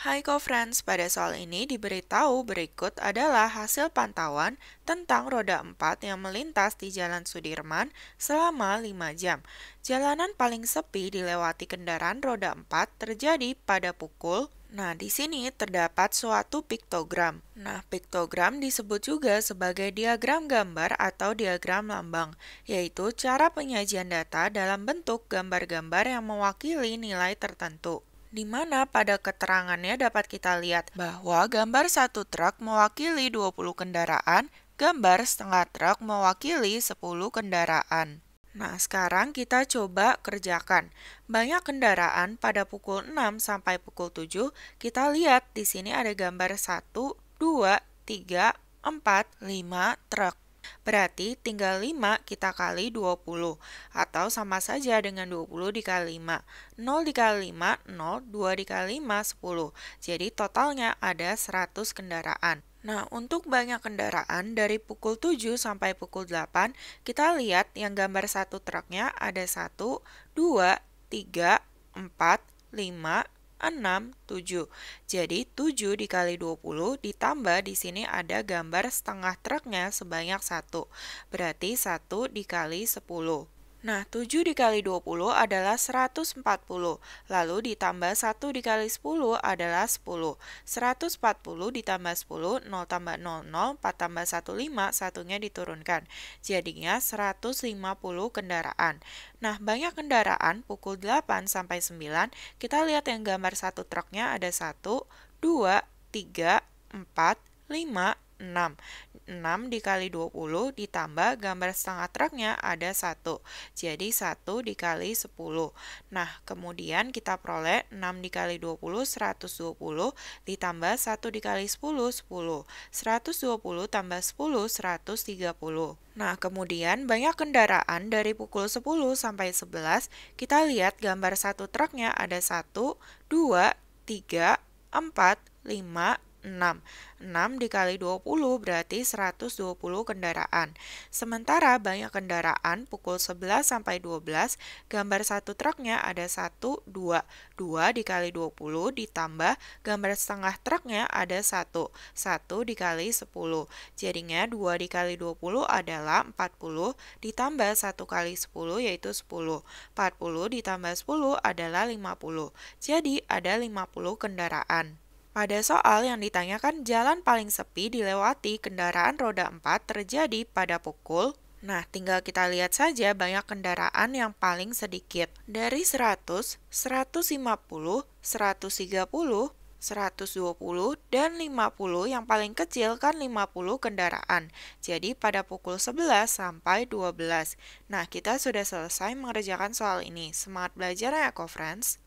Hai friends, pada soal ini diberitahu berikut adalah hasil pantauan tentang roda 4 yang melintas di Jalan Sudirman selama 5 jam. Jalanan paling sepi dilewati kendaraan roda 4 terjadi pada pukul Nah, di sini terdapat suatu piktogram. Nah, piktogram disebut juga sebagai diagram gambar atau diagram lambang, yaitu cara penyajian data dalam bentuk gambar-gambar yang mewakili nilai tertentu di mana pada keterangannya dapat kita lihat bahwa gambar satu truk mewakili 20 kendaraan, gambar setengah truk mewakili 10 kendaraan. Nah, sekarang kita coba kerjakan. Banyak kendaraan pada pukul 6 sampai pukul 7, kita lihat di sini ada gambar 1, 2, 3, 4, 5 truk. Berarti tinggal 5 kita kali 20 atau sama saja dengan 20 dikali 5. 0 dikali 5 0, 2 dikali 5 10. Jadi totalnya ada 100 kendaraan. Nah, untuk banyak kendaraan dari pukul 7 sampai pukul 8, kita lihat yang gambar satu truknya ada 1, 2, 3, 4, 5, 6, 7. Jadi 7 dikali 20 ditambah di sini ada gambar setengah truknya sebanyak 1. Berarti 1 dikali 10. Nah, 7 dikali 20 adalah 140, lalu ditambah 1 dikali 10 adalah 10. 140 ditambah 10, 0 tambah 0, 0, 4 tambah 1, 5, satunya diturunkan. Jadinya 150 kendaraan. Nah, banyak kendaraan pukul 8 sampai 9, kita lihat yang gambar satu truknya ada 1, 2, 3, 4, 5, 6. 6 dikali 20 ditambah gambar setengah truknya ada 1. Jadi 1 dikali 10. Nah, kemudian kita peroleh 6 dikali 20 120 ditambah 1 dikali 10 10. 120 tambah 10 130. Nah, kemudian banyak kendaraan dari pukul 10 sampai 11, kita lihat gambar satu truknya ada 1, 2, 3, 4, 5, 6. 6 dikali 20 berarti 120 kendaraan. Sementara banyak kendaraan pukul 11 sampai 12, gambar satu truknya ada 1, 2. 2 dikali 20 ditambah gambar setengah truknya ada 1. 1 dikali 10. Jadinya 2 dikali 20 adalah 40 ditambah 1 kali 10 yaitu 10. 40 ditambah 10 adalah 50. Jadi ada 50 kendaraan. Pada soal yang ditanyakan jalan paling sepi dilewati kendaraan roda 4 terjadi pada pukul Nah, tinggal kita lihat saja banyak kendaraan yang paling sedikit. Dari 100, 150, 130, 120, dan 50 yang paling kecil kan 50 kendaraan. Jadi pada pukul 11 sampai 12. Nah, kita sudah selesai mengerjakan soal ini. Semangat belajar ya, co-friends!